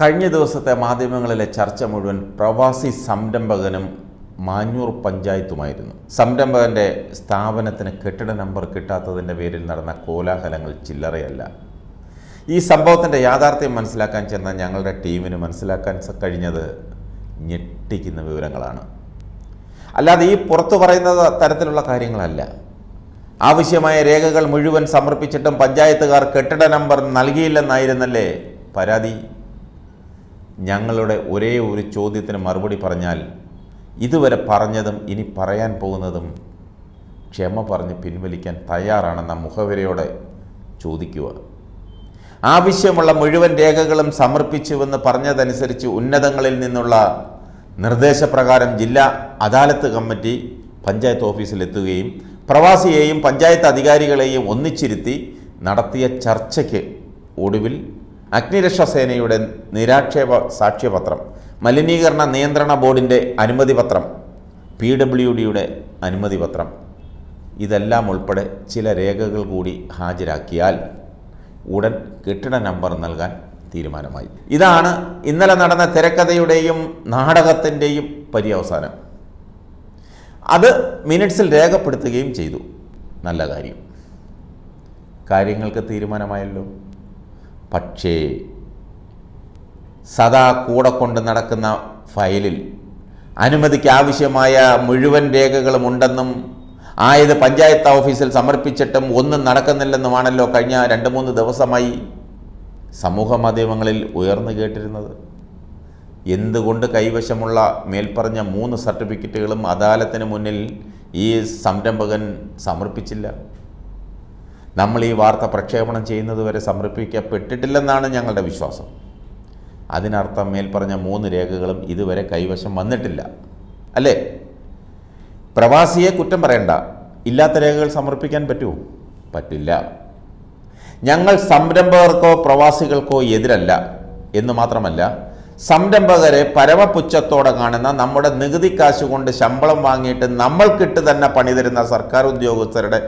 കഴിഞ്ഞ ദിവസത്തെ മാധ്യമങ്ങളിലെ ചർച്ച മുഴുവൻ പ്രവാസി സംരംഭകനും മാഞ്ഞൂർ പഞ്ചായത്തുമായിരുന്നു സംരംഭകന്റെ സ്ഥാപനത്തിന് കെട്ടിട നമ്പർ കിട്ടാത്തതിൻ്റെ പേരിൽ നടന്ന കോലാഹലങ്ങൾ ചില്ലറയല്ല ഈ സംഭവത്തിൻ്റെ യാഥാർത്ഥ്യം മനസ്സിലാക്കാൻ ചെന്ന ഞങ്ങളുടെ ടീമിന് മനസ്സിലാക്കാൻ കഴിഞ്ഞത് ഞെട്ടിക്കുന്ന വിവരങ്ങളാണ് അല്ലാതെ ഈ പുറത്തു പറയുന്ന തരത്തിലുള്ള കാര്യങ്ങളല്ല ആവശ്യമായ രേഖകൾ മുഴുവൻ സമർപ്പിച്ചിട്ടും പഞ്ചായത്തുകാർ കെട്ടിട നമ്പർ നൽകിയില്ലെന്നായിരുന്നല്ലേ പരാതി ഞങ്ങളുടെ ഒരേ ഒരു ചോദ്യത്തിന് മറുപടി പറഞ്ഞാൽ ഇതുവരെ പറഞ്ഞതും ഇനി പറയാൻ പോകുന്നതും ക്ഷമ പറഞ്ഞ് പിൻവലിക്കാൻ തയ്യാറാണെന്ന മുഖവരയോടെ ചോദിക്കുക ആവശ്യമുള്ള മുഴുവൻ രേഖകളും സമർപ്പിച്ചുവെന്ന് പറഞ്ഞതനുസരിച്ച് ഉന്നതങ്ങളിൽ നിന്നുള്ള നിർദ്ദേശപ്രകാരം ജില്ലാ അദാലത്ത് കമ്മിറ്റി പഞ്ചായത്ത് ഓഫീസിലെത്തുകയും പ്രവാസിയെയും പഞ്ചായത്ത് അധികാരികളെയും ഒന്നിച്ചിരുത്തി നടത്തിയ ചർച്ചയ്ക്ക് ഒടുവിൽ അഗ്നിരക്ഷാസേനയുടെ നിരാക്ഷേപ സാക്ഷ്യപത്രം മലിനീകരണ നിയന്ത്രണ ബോർഡിൻ്റെ പത്രം പി ഡബ്ല്യു ഡിയുടെ പത്രം ഇതെല്ലാം ഉൾപ്പെടെ ചില രേഖകൾ കൂടി ഹാജരാക്കിയാൽ ഉടൻ കെട്ടിട നമ്പർ നൽകാൻ തീരുമാനമായി ഇതാണ് ഇന്നലെ നടന്ന തിരക്കഥയുടെയും നാടകത്തിൻ്റെയും പര്യവസാനം അത് മിനിറ്റ്സിൽ രേഖപ്പെടുത്തുകയും ചെയ്തു നല്ല കാര്യം കാര്യങ്ങൾക്ക് തീരുമാനമായല്ലോ പക്ഷേ സദാ കൂടെ കൊണ്ട് നടക്കുന്ന ഫയലിൽ അനുമതിക്ക് ആവശ്യമായ മുഴുവൻ രേഖകളും ഉണ്ടെന്നും ആയത് പഞ്ചായത്ത് ഓഫീസിൽ സമർപ്പിച്ചിട്ടും ഒന്നും നടക്കുന്നില്ലെന്നുമാണല്ലോ കഴിഞ്ഞ രണ്ട് മൂന്ന് ദിവസമായി സമൂഹ മാധ്യമങ്ങളിൽ ഉയർന്നു കേട്ടിരുന്നത് എന്തുകൊണ്ട് കൈവശമുള്ള മേൽപ്പറഞ്ഞ മൂന്ന് സർട്ടിഫിക്കറ്റുകളും അദാലത്തിന് മുന്നിൽ ഈ സംരംഭകൻ സമർപ്പിച്ചില്ല നമ്മൾ ഈ വാർത്ത പ്രക്ഷേപണം ചെയ്യുന്നതുവരെ സമർപ്പിക്കപ്പെട്ടിട്ടില്ലെന്നാണ് ഞങ്ങളുടെ വിശ്വാസം അതിനർത്ഥം മേൽപ്പറഞ്ഞ മൂന്ന് രേഖകളും ഇതുവരെ കൈവശം വന്നിട്ടില്ല അല്ലേ പ്രവാസിയെ കുറ്റം പറയണ്ട ഇല്ലാത്ത രേഖകൾ സമർപ്പിക്കാൻ പറ്റുമോ പറ്റില്ല ഞങ്ങൾ സംരംഭകർക്കോ പ്രവാസികൾക്കോ എതിരല്ല എന്ന് മാത്രമല്ല സംരംഭകരെ പരമപുച്ഛത്തോടെ കാണുന്ന നമ്മുടെ നികുതി കാശുകൊണ്ട് ശമ്പളം വാങ്ങിയിട്ട് നമ്മൾക്കിട്ട് തന്നെ പണി തരുന്ന സർക്കാർ ഉദ്യോഗസ്ഥരുടെ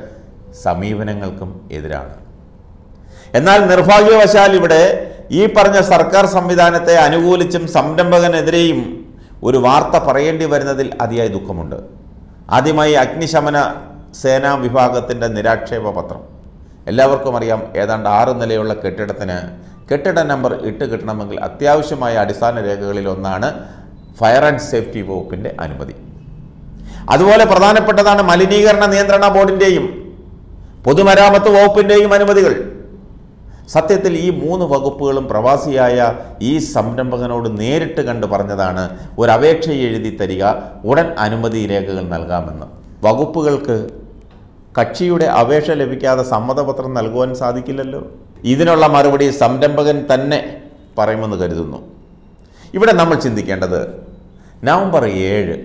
സമീപനങ്ങൾക്കും എതിരാണ് എന്നാൽ നിർഭാഗ്യവശാൽ ഇവിടെ ഈ പറഞ്ഞ സർക്കാർ സംവിധാനത്തെ അനുകൂലിച്ചും സംരംഭകനെതിരെയും ഒരു വാർത്ത പറയേണ്ടി വരുന്നതിൽ അതിയായ ദുഃഖമുണ്ട് ആദ്യമായി അഗ്നിശമന സേനാ വിഭാഗത്തിൻ്റെ നിരാക്ഷേപ പത്രം എല്ലാവർക്കും അറിയാം ഏതാണ്ട് ആറ് നിലയുള്ള കെട്ടിടത്തിന് കെട്ടിട നമ്പർ ഇട്ട് കിട്ടണമെങ്കിൽ അത്യാവശ്യമായ അടിസ്ഥാന രേഖകളിൽ ഒന്നാണ് ഫയർ ആൻഡ് സേഫ്റ്റി വകുപ്പിൻ്റെ അനുമതി അതുപോലെ പ്രധാനപ്പെട്ടതാണ് മലിനീകരണ നിയന്ത്രണ ബോർഡിൻ്റെയും പൊതുമരാമത്ത് വകുപ്പിൻ്റെയും അനുമതികൾ സത്യത്തിൽ ഈ മൂന്ന് വകുപ്പുകളും പ്രവാസിയായ ഈ സംരംഭകനോട് നേരിട്ട് കണ്ട് പറഞ്ഞതാണ് ഒരു അപേക്ഷ എഴുതി തരിക ഉടൻ അനുമതി രേഖകൾ നൽകാമെന്ന് വകുപ്പുകൾക്ക് കക്ഷിയുടെ അപേക്ഷ ലഭിക്കാതെ സമ്മതപത്രം നൽകുവാൻ സാധിക്കില്ലല്ലോ ഇതിനുള്ള മറുപടി സംരംഭകൻ തന്നെ പറയുമെന്ന് കരുതുന്നു ഇവിടെ നമ്മൾ ചിന്തിക്കേണ്ടത് നവംബർ ഏഴ്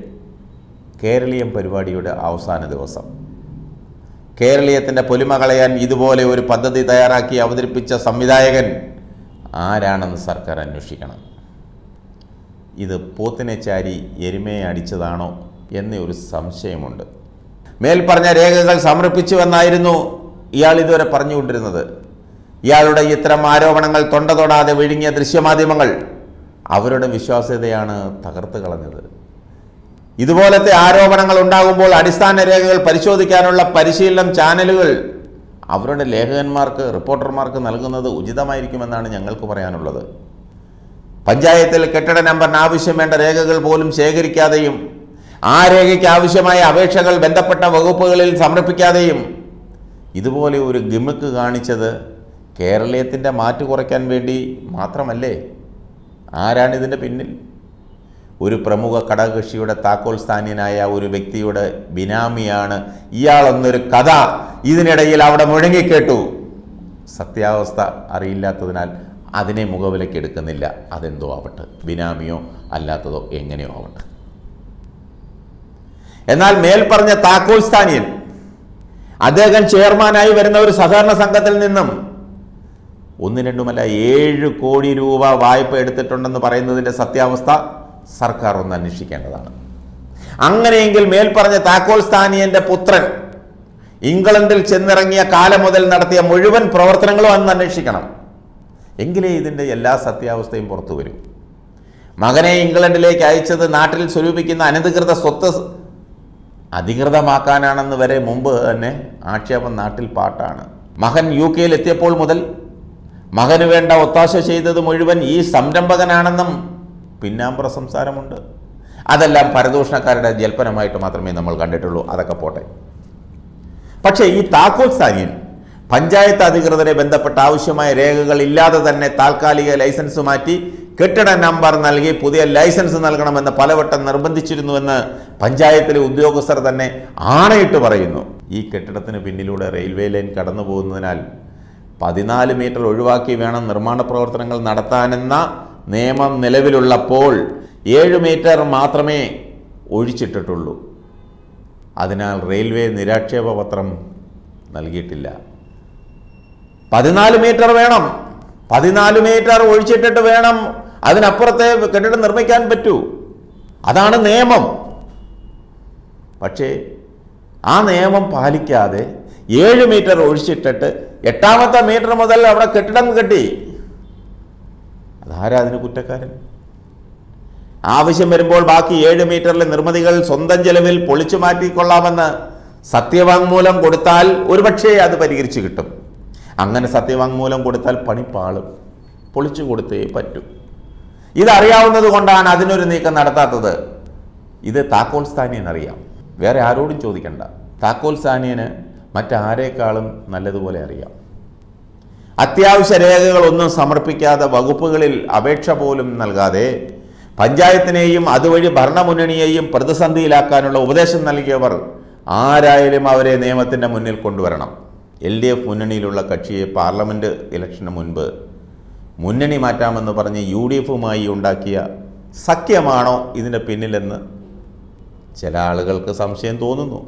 കേരളീയം പരിപാടിയുടെ അവസാന ദിവസം കേരളീയത്തിൻ്റെ പൊലിമ കളയാൻ ഇതുപോലെ ഒരു പദ്ധതി തയ്യാറാക്കി അവതരിപ്പിച്ച സംവിധായകൻ ആരാണെന്ന് സർക്കാർ അന്വേഷിക്കണം ഇത് പോത്തിനെ ചാരി എരുമയെ അടിച്ചതാണോ എന്ന ഒരു സംശയമുണ്ട് മേൽപ്പറഞ്ഞ രേഖകൾ സമർപ്പിച്ചുവെന്നായിരുന്നു ഇയാൾ ഇതുവരെ പറഞ്ഞുകൊണ്ടിരുന്നത് ഇയാളുടെ ഇത്തരം ആരോപണങ്ങൾ തൊണ്ട തൊടാതെ വിഴുങ്ങിയ ദൃശ്യമാധ്യമങ്ങൾ അവരുടെ വിശ്വാസ്യതയാണ് തകർത്ത് കളഞ്ഞത് ഇതുപോലത്തെ ആരോപണങ്ങൾ ഉണ്ടാകുമ്പോൾ അടിസ്ഥാന രേഖകൾ പരിശോധിക്കാനുള്ള പരിശീലനം ചാനലുകൾ അവരുടെ ലേഖകന്മാർക്ക് റിപ്പോർട്ടർമാർക്ക് നൽകുന്നത് ഉചിതമായിരിക്കുമെന്നാണ് ഞങ്ങൾക്ക് പറയാനുള്ളത് പഞ്ചായത്തിൽ കെട്ടിട നമ്പറിന് ആവശ്യം വേണ്ട രേഖകൾ പോലും ശേഖരിക്കാതെയും ആ രേഖയ്ക്ക് ആവശ്യമായ അപേക്ഷകൾ ബന്ധപ്പെട്ട വകുപ്പുകളിൽ സമർപ്പിക്കാതെയും ഇതുപോലെ ഒരു ഗിമിക്ക് കാണിച്ചത് കേരളീയത്തിൻ്റെ മാറ്റ് കുറയ്ക്കാൻ വേണ്ടി മാത്രമല്ലേ ആരാണിതിൻ്റെ പിന്നിൽ ഒരു പ്രമുഖ ഘടകകക്ഷിയുടെ താക്കോൽ സ്ഥാനീയനായ ഒരു വ്യക്തിയുടെ ബിനാമിയാണ് ഇയാളെന്നൊരു കഥ ഇതിനിടയിൽ അവിടെ മുഴങ്ങിക്കേട്ടു സത്യാവസ്ഥ അറിയില്ലാത്തതിനാൽ അതിനെ മുഖവിലേക്ക് എടുക്കുന്നില്ല അതെന്തോ ആവട്ടെ ബിനാമിയോ അല്ലാത്തതോ എങ്ങനെയോ ആവട്ടെ എന്നാൽ മേൽപ്പറഞ്ഞ താക്കോൽ സ്ഥാനീയൻ അദ്ദേഹം ചെയർമാനായി വരുന്ന ഒരു സഹകരണ സംഘത്തിൽ നിന്നും ഒന്നും രണ്ടുമല്ല ഏഴ് കോടി രൂപ വായ്പ എടുത്തിട്ടുണ്ടെന്ന് പറയുന്നതിൻ്റെ സത്യാവസ്ഥ സർക്കാർ ഒന്ന് അന്വേഷിക്കേണ്ടതാണ് അങ്ങനെയെങ്കിൽ മേൽപ്പറഞ്ഞ താക്കോൽ സ്ഥാനീയന്റെ പുത്രൻ ഇംഗ്ലണ്ടിൽ ചെന്നിറങ്ങിയ കാലം മുതൽ നടത്തിയ മുഴുവൻ പ്രവർത്തനങ്ങളും അന്ന് അന്വേഷിക്കണം എങ്കിലേ ഇതിൻ്റെ എല്ലാ സത്യാവസ്ഥയും പുറത്തു വരും മകനെ ഇംഗ്ലണ്ടിലേക്ക് അയച്ചത് നാട്ടിൽ സ്വരൂപിക്കുന്ന അനധികൃത സ്വത്ത് അധികൃതമാക്കാനാണെന്ന് വരെ മുമ്പ് തന്നെ ആക്ഷേപം നാട്ടിൽ പാട്ടാണ് മകൻ യു കെയിൽ എത്തിയപ്പോൾ മുതൽ മകന് വേണ്ട ഒത്താശ ചെയ്തത് മുഴുവൻ ഈ സംരംഭകനാണെന്നും പിന്നാമ്പുറ സംസാരമുണ്ട് അതെല്ലാം പരദൂഷണക്കാരുടെ ജൽപ്പനമായിട്ട് മാത്രമേ നമ്മൾ കണ്ടിട്ടുള്ളൂ അതൊക്കെ പോട്ടെ പക്ഷേ ഈ താക്കോൽ സ്ഥാനീയൻ പഞ്ചായത്ത് അധികൃതരെ ബന്ധപ്പെട്ട ആവശ്യമായ രേഖകൾ ഇല്ലാതെ തന്നെ താൽക്കാലിക ലൈസൻസ് മാറ്റി കെട്ടിട നമ്പർ നൽകി പുതിയ ലൈസൻസ് നൽകണമെന്ന് പലവട്ടം നിർബന്ധിച്ചിരുന്നുവെന്ന് പഞ്ചായത്തിലെ ഉദ്യോഗസ്ഥർ തന്നെ ആണയിട്ട് പറയുന്നു ഈ കെട്ടിടത്തിന് പിന്നിലൂടെ റെയിൽവേ ലൈൻ കടന്നു പോകുന്നതിനാൽ പതിനാല് മീറ്റർ ഒഴിവാക്കി വേണം നിർമ്മാണ പ്രവർത്തനങ്ങൾ നടത്താനെന്ന നിയമം നിലവിലുള്ളപ്പോൾ ഏഴ് മീറ്റർ മാത്രമേ ഒഴിച്ചിട്ടിട്ടുള്ളൂ അതിനാൽ റെയിൽവേ നിരാക്ഷേപ പത്രം നൽകിയിട്ടില്ല പതിനാല് മീറ്റർ വേണം പതിനാല് മീറ്റർ ഒഴിച്ചിട്ടിട്ട് വേണം അതിനപ്പുറത്തെ കെട്ടിടം നിർമ്മിക്കാൻ പറ്റൂ അതാണ് നിയമം പക്ഷേ ആ നിയമം പാലിക്കാതെ ഏഴ് മീറ്റർ ഒഴിച്ചിട്ടിട്ട് എട്ടാമത്തെ മീറ്റർ മുതൽ അവിടെ കെട്ടിടം കെട്ടി അതാരാ അതിന് കുറ്റക്കാരൻ ആവശ്യം വരുമ്പോൾ ബാക്കി ഏഴ് മീറ്ററിലെ നിർമ്മിതികൾ സ്വന്തം ചെലവിൽ പൊളിച്ചു മാറ്റിക്കൊള്ളാമെന്ന് സത്യവാങ്മൂലം കൊടുത്താൽ ഒരുപക്ഷേ അത് പരിഹരിച്ചു കിട്ടും അങ്ങനെ സത്യവാങ്മൂലം കൊടുത്താൽ പണി പാളും പൊളിച്ചു കൊടുത്തേ പറ്റൂ ഇതറിയാവുന്നത് കൊണ്ടാണ് അതിനൊരു നീക്കം നടത്താത്തത് ഇത് താക്കോൽ അറിയാം വേറെ ആരോടും ചോദിക്കണ്ട താക്കോൽ സ്ഥാനിയന് മറ്റാരേക്കാളും നല്ലതുപോലെ അറിയാം അത്യാവശ്യ രേഖകളൊന്നും സമർപ്പിക്കാതെ വകുപ്പുകളിൽ അപേക്ഷ പോലും നൽകാതെ പഞ്ചായത്തിനെയും അതുവഴി ഭരണമുന്നണിയെയും പ്രതിസന്ധിയിലാക്കാനുള്ള ഉപദേശം നൽകിയവർ ആരായാലും അവരെ നിയമത്തിൻ്റെ മുന്നിൽ കൊണ്ടുവരണം എൽ ഡി എഫ് മുന്നണിയിലുള്ള കക്ഷിയെ പാർലമെൻറ്റ് ഇലക്ഷന് മുൻപ് മുന്നണി മാറ്റാമെന്ന് പറഞ്ഞ് യു ഡി എഫുമായി ഉണ്ടാക്കിയ സഖ്യമാണോ ഇതിൻ്റെ പിന്നിലെന്ന് ചില ആളുകൾക്ക് സംശയം തോന്നുന്നു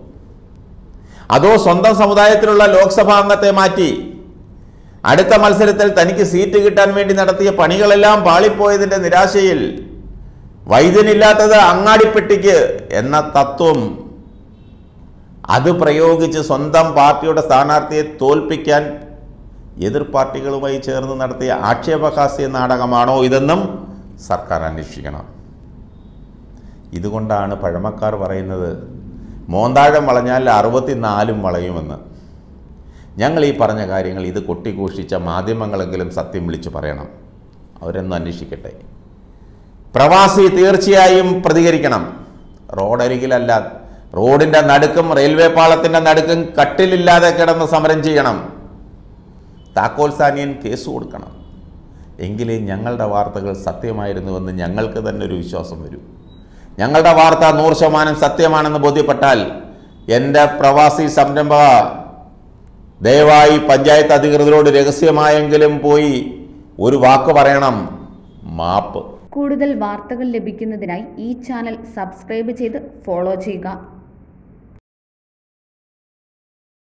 അതോ സ്വന്തം സമുദായത്തിലുള്ള ലോക്സഭാംഗത്തെ അംഗത്തെ മാറ്റി അടുത്ത മത്സരത്തിൽ തനിക്ക് സീറ്റ് കിട്ടാൻ വേണ്ടി നടത്തിയ പണികളെല്ലാം പാളിപ്പോയതിൻ്റെ നിരാശയിൽ വൈദ്യനില്ലാത്തത് അങ്ങാടിപ്പെട്ടിക്ക് എന്ന തത്വം അത് പ്രയോഗിച്ച് സ്വന്തം പാർട്ടിയുടെ സ്ഥാനാർത്ഥിയെ തോൽപ്പിക്കാൻ എതിർ പാർട്ടികളുമായി ചേർന്ന് നടത്തിയ ആക്ഷേപഹാസ്യ നാടകമാണോ ഇതെന്നും സർക്കാർ അന്വേഷിക്കണം ഇതുകൊണ്ടാണ് പഴമക്കാർ പറയുന്നത് മോന്താഴം വളഞ്ഞാൽ അറുപത്തിനാലും വളയുമെന്ന് ഞങ്ങൾ ഈ പറഞ്ഞ കാര്യങ്ങൾ ഇത് കൊട്ടിഘോഷിച്ച മാധ്യമങ്ങളെങ്കിലും സത്യം വിളിച്ച് പറയണം അവരൊന്നും അന്വേഷിക്കട്ടെ പ്രവാസി തീർച്ചയായും പ്രതികരിക്കണം റോഡരികിലല്ല റോഡിൻ്റെ നടുക്കും റെയിൽവേ പാളത്തിൻ്റെ നടുക്കും കട്ടിലില്ലാതെ കിടന്ന് സമരം ചെയ്യണം താക്കോൽ സാനിയൻ കേസ് കൊടുക്കണം എങ്കിലേ ഞങ്ങളുടെ വാർത്തകൾ സത്യമായിരുന്നുവെന്ന് ഞങ്ങൾക്ക് തന്നെ ഒരു വിശ്വാസം വരും ഞങ്ങളുടെ വാർത്ത നൂറ് ശതമാനം സത്യമാണെന്ന് ബോധ്യപ്പെട്ടാൽ എൻ്റെ പ്രവാസി സംരംഭ ദയവായി പഞ്ചായത്ത് അധികൃതരോട് രഹസ്യമായെങ്കിലും പോയി ഒരു വാക്ക് പറയണം മാപ്പ് കൂടുതൽ വാർത്തകൾ ലഭിക്കുന്നതിനായി ഈ ചാനൽ സബ്സ്ക്രൈബ് ചെയ്ത് ഫോളോ ചെയ്യുക